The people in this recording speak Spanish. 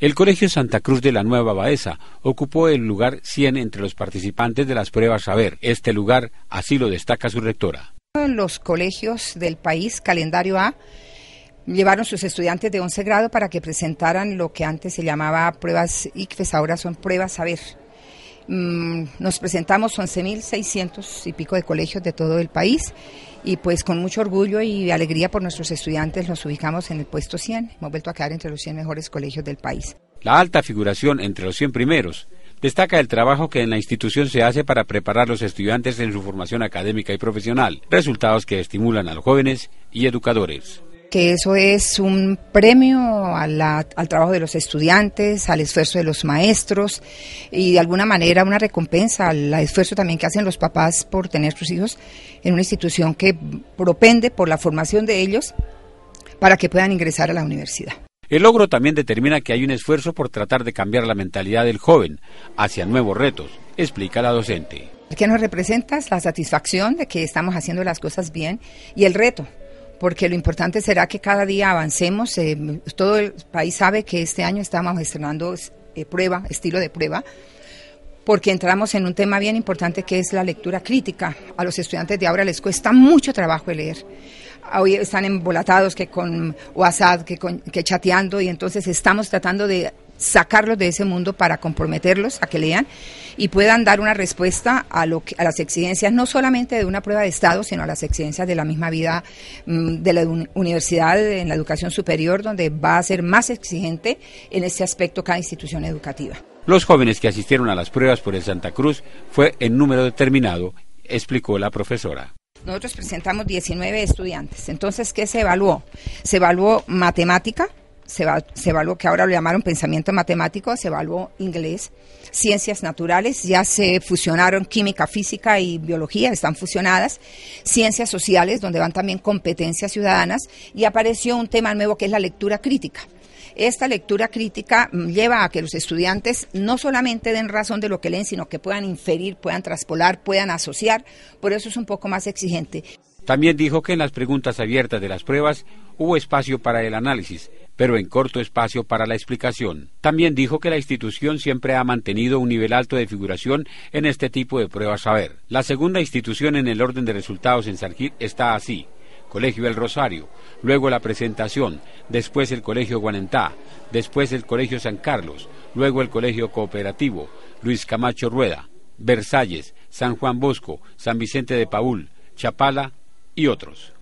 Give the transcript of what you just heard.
El Colegio Santa Cruz de la Nueva Baeza ocupó el lugar 100 entre los participantes de las pruebas Saber. Este lugar así lo destaca su rectora. Los colegios del país, calendario A, llevaron sus estudiantes de 11 grado para que presentaran lo que antes se llamaba pruebas ICFES, ahora son pruebas Saber. Mm, nos presentamos 11.600 y pico de colegios de todo el país y pues con mucho orgullo y alegría por nuestros estudiantes nos ubicamos en el puesto 100. Hemos vuelto a quedar entre los 100 mejores colegios del país. La alta figuración entre los 100 primeros destaca el trabajo que en la institución se hace para preparar a los estudiantes en su formación académica y profesional, resultados que estimulan a los jóvenes y educadores que eso es un premio al trabajo de los estudiantes, al esfuerzo de los maestros y de alguna manera una recompensa al esfuerzo también que hacen los papás por tener sus hijos en una institución que propende por la formación de ellos para que puedan ingresar a la universidad. El logro también determina que hay un esfuerzo por tratar de cambiar la mentalidad del joven hacia nuevos retos, explica la docente. ¿Qué nos representa? La satisfacción de que estamos haciendo las cosas bien y el reto porque lo importante será que cada día avancemos. Eh, todo el país sabe que este año estamos estrenando eh, prueba, estilo de prueba, porque entramos en un tema bien importante que es la lectura crítica. A los estudiantes de ahora les cuesta mucho trabajo leer. Hoy están embolatados que con WhatsApp, que, con, que chateando, y entonces estamos tratando de sacarlos de ese mundo para comprometerlos a que lean y puedan dar una respuesta a, lo a las exigencias no solamente de una prueba de Estado, sino a las exigencias de la misma vida mm, de la universidad en la educación superior, donde va a ser más exigente en este aspecto cada institución educativa. Los jóvenes que asistieron a las pruebas por el Santa Cruz fue en número determinado, explicó la profesora. Nosotros presentamos 19 estudiantes. Entonces, ¿qué se evaluó? Se evaluó matemática, se, evaluó, que ahora lo llamaron pensamiento matemático, se evaluó inglés, ciencias naturales, ya se fusionaron química, física y biología, están fusionadas, ciencias sociales, donde van también competencias ciudadanas, y apareció un tema nuevo que es la lectura crítica. Esta lectura crítica mm, lleva a que los estudiantes no solamente den razón de lo que leen, sino que puedan inferir, puedan traspolar, puedan asociar, por eso es un poco más exigente. También dijo que en las preguntas abiertas de las pruebas hubo espacio para el análisis, pero en corto espacio para la explicación. También dijo que la institución siempre ha mantenido un nivel alto de figuración en este tipo de pruebas a saber. La segunda institución en el orden de resultados en Sargir está así. Colegio El Rosario, luego la presentación, después el Colegio Guanentá, después el Colegio San Carlos, luego el Colegio Cooperativo, Luis Camacho Rueda, Versalles, San Juan Bosco, San Vicente de Paúl, Chapala y otros.